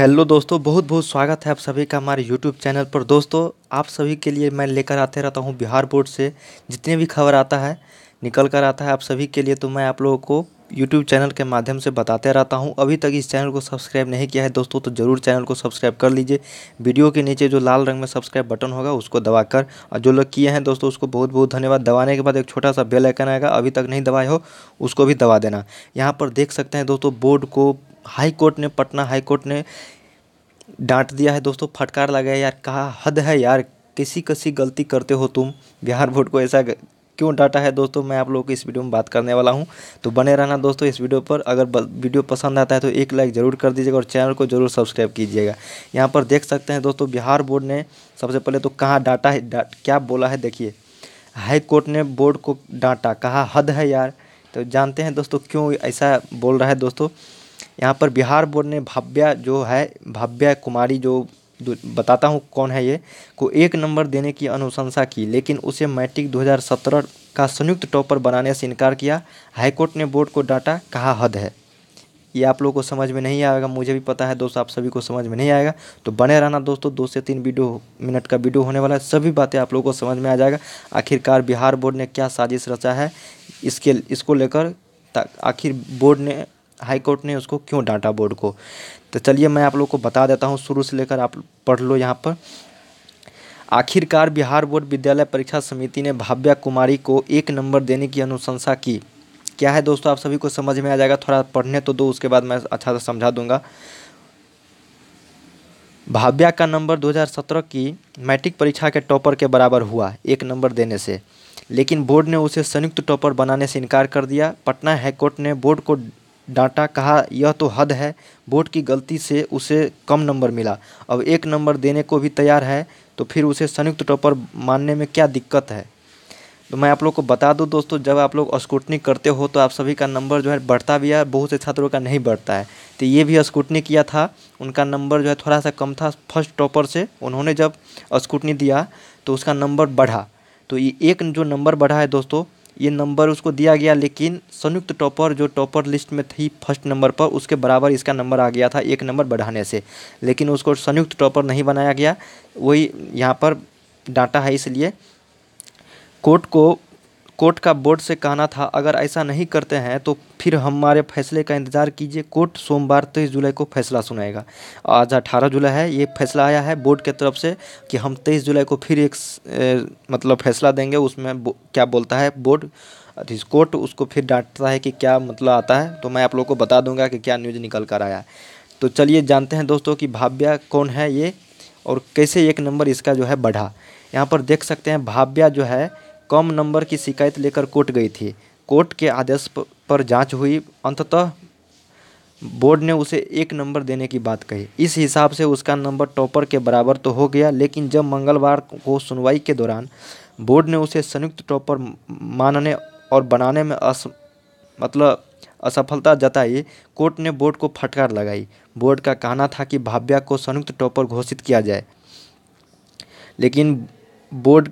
hello दोस्तों बहुत बहुत स्वागत है आप सभी का हमारे यूट्यूब चैनल पर दोस्तों आप सभी के लिए मैं लेकर आते रहता हूँ बिहार बोर्ड से जितने भी खबर आता है निकल कर आता है आप सभी के लिए तो मैं आप लोगों को यूट्यूब चैनल के माध्यम से बताते रहता हूँ अभी तक इस चैनल को सब्सक्राइब नहीं किया है दोस्तों तो ज़रूर चैनल को सब्सक्राइब कर लीजिए वीडियो के नीचे जो लाल रंग में सब्सक्राइब बटन होगा उसको दबाकर और जो लोग किए हैं दोस्तों उसको बहुत बहुत धन्यवाद दबाने के बाद एक छोटा सा बेल आइकन आएगा अभी तक नहीं दबाए हो उसको भी दबा देना यहाँ पर देख सकते हैं दोस्तों बोर्ड को हाई कोर्ट ने पटना हाई कोर्ट ने डांट दिया है दोस्तों फटकार लगाया यार कहा हद है यार किसी कसी गलती करते हो तुम बिहार बोर्ड को ऐसा क्यों डाटा है दोस्तों मैं आप लोगों को इस वीडियो में बात करने वाला हूँ तो बने रहना दोस्तों इस वीडियो पर अगर वीडियो पसंद आता है तो एक लाइक ज़रूर कर दीजिएगा और चैनल को जरूर सब्सक्राइब कीजिएगा यहाँ पर देख सकते हैं दोस्तों बिहार बोर्ड ने सबसे पहले तो कहाँ डाटा है क्या बोला है देखिए हाई कोर्ट ने बोर्ड को डांटा कहा हद है यार तो जानते हैं दोस्तों क्यों ऐसा बोल रहा है दोस्तों यहाँ पर बिहार बोर्ड ने भव्या जो है भव्या कुमारी जो बताता हूँ कौन है ये को एक नंबर देने की अनुशंसा की लेकिन उसे मैट्रिक 2017 का संयुक्त टॉपर बनाने से इनकार किया हाईकोर्ट ने बोर्ड को डाटा कहा हद है ये आप लोगों को समझ में नहीं आएगा मुझे भी पता है दोस्तों आप सभी को समझ में नहीं आएगा तो बने रहना दोस्तों दो से तीन वीडियो मिनट का वीडियो होने वाला है सभी बातें आप लोगों को समझ में आ जाएगा आखिरकार बिहार बोर्ड ने क्या साजिश रचा है इसके इसको लेकर आखिर बोर्ड ने हाई कोर्ट ने उसको क्यों डांटा बोर्ड को तो चलिए मैं आप लोग को बता देता हूँ शुरू से लेकर आप पढ़ लो यहाँ पर आखिरकार बिहार बोर्ड विद्यालय परीक्षा समिति ने भाव्या कुमारी को एक नंबर देने की अनुशंसा की क्या है दोस्तों आप सभी को समझ में आ जाएगा थोड़ा पढ़ने तो दो उसके बाद मैं अच्छा से समझा दूंगा भाव्या का नंबर 2017 की मैट्रिक परीक्षा के टॉपर के बराबर हुआ एक नंबर देने से लेकिन बोर्ड ने उसे संयुक्त टॉपर बनाने से इनकार कर दिया पटना हाईकोर्ट ने बोर्ड को डांटा कहा यह तो हद है बोर्ड की गलती से उसे कम नंबर मिला अब एक नंबर देने को भी तैयार है तो फिर उसे संयुक्त टॉपर मानने में क्या दिक्कत है तो मैं आप लोग को बता दूं दोस्तों जब आप लोग स्कूटनी करते हो तो आप सभी का नंबर जो है बढ़ता भी है बहुत से छात्रों का नहीं बढ़ता है तो ये भी स्कूटनी किया था उनका नंबर जो है थोड़ा सा कम था फर्स्ट टॉपर से उन्होंने जब स्कूटनी दिया तो उसका नंबर बढ़ा तो ये एक जो नंबर बढ़ा है दोस्तों ये नंबर उसको दिया गया लेकिन संयुक्त टॉपर जो टॉपर लिस्ट में थी फर्स्ट नंबर पर उसके बराबर इसका नंबर आ गया था एक नंबर बढ़ाने से लेकिन उसको संयुक्त टॉपर नहीं बनाया गया वही यहाँ पर डाटा है इसलिए कोर्ट को कोर्ट का बोर्ड से कहना था अगर ऐसा नहीं करते हैं तो फिर हमारे फैसले का इंतज़ार कीजिए कोर्ट सोमवार तेईस जुलाई को फैसला सुनाएगा आज अठारह जुलाई है ये फैसला आया है बोर्ड के तरफ से कि हम तेईस जुलाई को फिर एक ए, मतलब फैसला देंगे उसमें क्या बोलता है बोर्ड कोर्ट उसको फिर डांटता है कि क्या मतलब आता है तो मैं आप लोग को बता दूंगा कि क्या न्यूज़ निकल कर आया तो चलिए जानते हैं दोस्तों कि भाव्या कौन है ये और कैसे एक नंबर इसका जो है बढ़ा यहाँ पर देख सकते हैं भाव्या जो है कम नंबर की शिकायत लेकर कोर्ट गई थी कोर्ट के आदेश पर जांच हुई अंततः बोर्ड ने उसे एक नंबर देने की बात कही इस हिसाब से उसका नंबर टॉपर के बराबर तो हो गया लेकिन जब मंगलवार को सुनवाई के दौरान बोर्ड ने उसे संयुक्त टॉपर मानने और बनाने में अस मतलब असफलता जताई कोर्ट ने बोर्ड को फटकार लगाई बोर्ड का कहना था कि भाव्या को संयुक्त टॉपर घोषित किया जाए लेकिन बोर्ड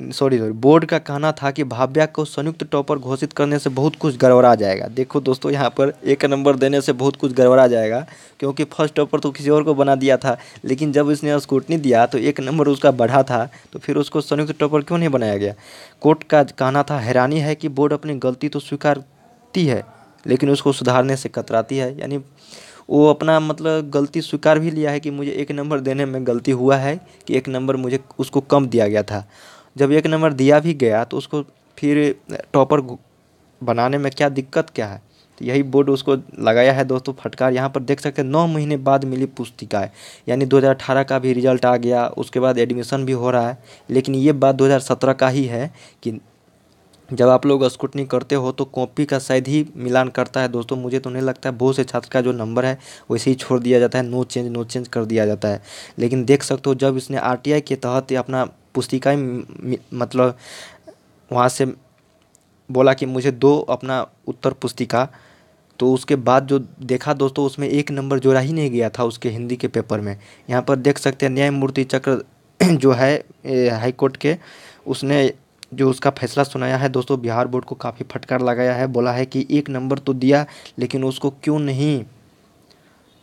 सॉरी सॉरी बोर्ड का कहना था कि भाव्या को संयुक्त टॉपर घोषित करने से बहुत कुछ गड़बड़ा जाएगा देखो दोस्तों यहाँ पर एक नंबर देने से बहुत कुछ गड़बड़ा जाएगा क्योंकि फर्स्ट टॉपर तो किसी और को बना दिया था लेकिन जब इसने स्कूटनी दिया तो एक नंबर उसका बढ़ा था तो फिर उसको संयुक्त टॉपर क्यों नहीं बनाया गया कोर्ट का कहना था हैरानी है कि बोर्ड अपनी गलती तो स्वीकारती है लेकिन उसको सुधारने से कतराती है यानी वो अपना मतलब गलती स्वीकार भी लिया है कि मुझे एक नंबर देने में गलती हुआ है कि एक नंबर मुझे उसको कम दिया गया था जब एक नंबर दिया भी गया तो उसको फिर टॉपर बनाने में क्या दिक्कत क्या है तो यही बोर्ड उसको लगाया है दोस्तों फटकार यहाँ पर देख सकते हैं नौ महीने बाद मिली पुस्तिकाएँ यानी 2018 का भी रिजल्ट आ गया उसके बाद एडमिशन भी हो रहा है लेकिन ये बात 2017 का ही है कि जब आप लोग स्कूटनी करते हो तो कॉपी का शायद ही मिलान करता है दोस्तों मुझे तो नहीं लगता है बहुत से छात्र का जो नंबर है वैसे ही छोड़ दिया जाता है नो चेंज नो चेंज कर दिया जाता है लेकिन देख सकते हो जब इसने आर के तहत अपना पुस्तिका मतलब वहाँ से बोला कि मुझे दो अपना उत्तर पुस्तिका तो उसके बाद जो देखा दोस्तों उसमें एक नंबर जोड़ा ही नहीं गया था उसके हिंदी के पेपर में यहाँ पर देख सकते हैं न्यायमूर्ति चक्र जो है हाईकोर्ट के उसने जो उसका फैसला सुनाया है दोस्तों बिहार बोर्ड को काफ़ी फटकार लगाया है बोला है कि एक नंबर तो दिया लेकिन उसको क्यों नहीं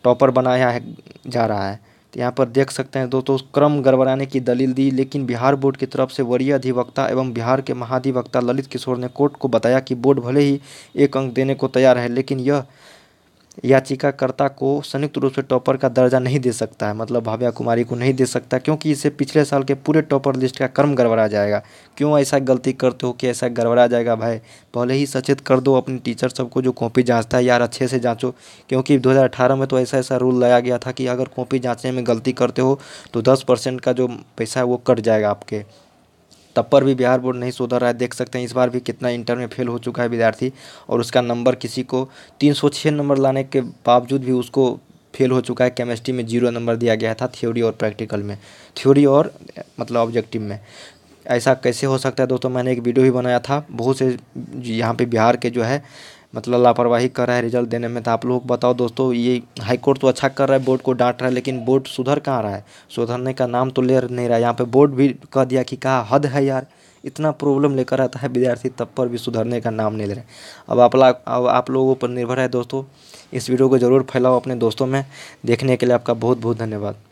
टॉपर बनाया है जा रहा है तो यहाँ पर देख सकते हैं दोस्तों क्रम गड़बड़ाने की दलील दी लेकिन बिहार बोर्ड की तरफ से वरीय अधिवक्ता एवं बिहार के महाधिवक्ता ललित किशोर ने कोर्ट को बताया कि बोर्ड भले ही एक अंक देने को तैयार है लेकिन यह याचिकाकर्ता को संयुक्त रूप से टॉपर का दर्जा नहीं दे सकता है मतलब भाव्या कुमारी को नहीं दे सकता क्योंकि इसे पिछले साल के पूरे टॉपर लिस्ट का क्रम गड़बड़ा जाएगा क्यों ऐसा गलती करते हो कि ऐसा गड़बड़ा जाएगा भाई पहले ही सचेत कर दो अपने टीचर सबको जो कॉपी जांचता है यार अच्छे से जाँचो क्योंकि दो में तो ऐसा ऐसा रूल लाया गया था कि अगर कॉपी जाँचने में गलती करते हो तो दस का जो पैसा है वो कट जाएगा आपके तब पर भी बिहार बोर्ड नहीं सुधर रहा है देख सकते हैं इस बार भी कितना इंटर में फेल हो चुका है विद्यार्थी और उसका नंबर किसी को तीन सौ छः नंबर लाने के बावजूद भी उसको फेल हो चुका है केमिस्ट्री में जीरो नंबर दिया गया था थ्योरी और प्रैक्टिकल में थ्योरी और मतलब ऑब्जेक्टिव में ऐसा कैसे हो सकता है दोस्तों मैंने एक वीडियो भी बनाया था बहुत से यहाँ पे बिहार के जो है मतलब लापरवाही कर रहा है रिजल्ट देने में तो आप लोग बताओ दोस्तों ये हाई कोर्ट तो अच्छा कर रहा है बोर्ड को डांट रहा है लेकिन बोर्ड सुधर कहाँ रहा है सुधरने का नाम तो ले नहीं रहा है यहाँ पर बोर्ड भी कह दिया कि कहा हद है यार इतना प्रॉब्लम लेकर आता है विद्यार्थी तब पर भी सुधरने का नाम नहीं ले रहे अब आप अब आप लोगों पर निर्भर है दोस्तों इस वीडियो को ज़रूर फैलाओ अपने दोस्तों में देखने के लिए आपका बहुत बहुत धन्यवाद